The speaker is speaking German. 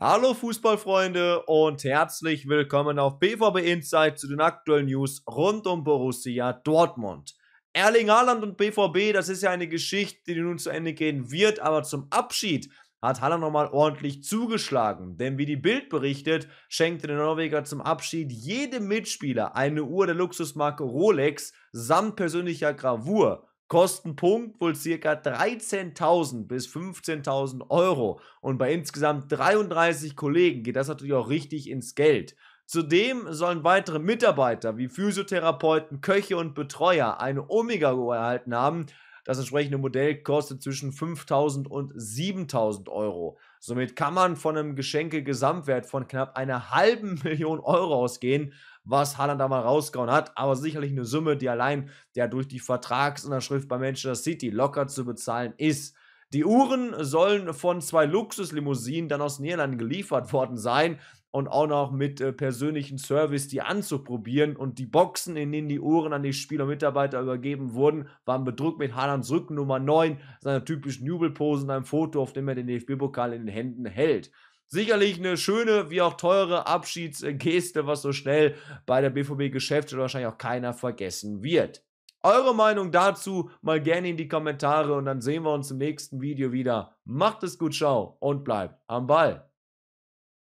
Hallo Fußballfreunde und herzlich willkommen auf BVB Insight zu den aktuellen News rund um Borussia Dortmund. Erling Haaland und BVB, das ist ja eine Geschichte, die nun zu Ende gehen wird, aber zum Abschied hat Haaland nochmal ordentlich zugeschlagen, denn wie die Bild berichtet, schenkte der Norweger zum Abschied jedem Mitspieler eine Uhr der Luxusmarke Rolex samt persönlicher Gravur. Kostenpunkt wohl circa 13.000 bis 15.000 Euro. Und bei insgesamt 33 Kollegen geht das natürlich auch richtig ins Geld. Zudem sollen weitere Mitarbeiter wie Physiotherapeuten, Köche und Betreuer eine Omega-Go erhalten haben, das entsprechende Modell kostet zwischen 5000 und 7000 Euro. Somit kann man von einem Geschenke-Gesamtwert von knapp einer halben Million Euro ausgehen, was Haaland da mal rausgehauen hat. Aber sicherlich eine Summe, die allein ja durch die Vertragsunterschrift bei Manchester City locker zu bezahlen ist. Die Uhren sollen von zwei Luxuslimousinen dann aus Niederlanden geliefert worden sein und auch noch mit äh, persönlichen Service die anzuprobieren. Und die Boxen, in denen die Uhren an die Spieler und Mitarbeiter übergeben wurden, waren bedruckt mit Haalands Rücken Nummer 9, seiner typischen Jubelpose und einem Foto, auf dem er den DFB-Pokal in den Händen hält. Sicherlich eine schöne wie auch teure Abschiedsgeste, was so schnell bei der BVB Geschäftsstelle wahrscheinlich auch keiner vergessen wird. Eure Meinung dazu mal gerne in die Kommentare und dann sehen wir uns im nächsten Video wieder. Macht es gut, ciao und bleibt am Ball.